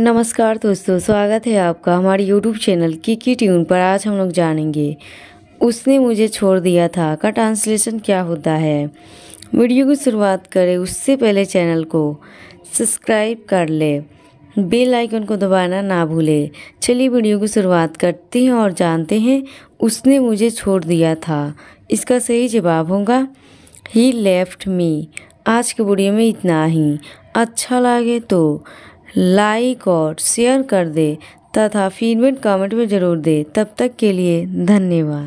नमस्कार दोस्तों स्वागत है आपका हमारे YouTube चैनल की की ट्यून पर आज हम लोग जानेंगे उसने मुझे छोड़ दिया था का ट्रांसलेशन क्या होता है वीडियो की शुरुआत करें उससे पहले चैनल को सब्सक्राइब कर ले बेल आइकन को दबाना ना भूले चलिए वीडियो की शुरुआत करते हैं और जानते हैं उसने मुझे छोड़ दिया था इसका सही जवाब होगा ही लेफ्ट मी आज के वीडियो में इतना ही अच्छा लगे तो लाइक और शेयर कर दे तथा फीडबैक कमेंट में ज़रूर दे तब तक के लिए धन्यवाद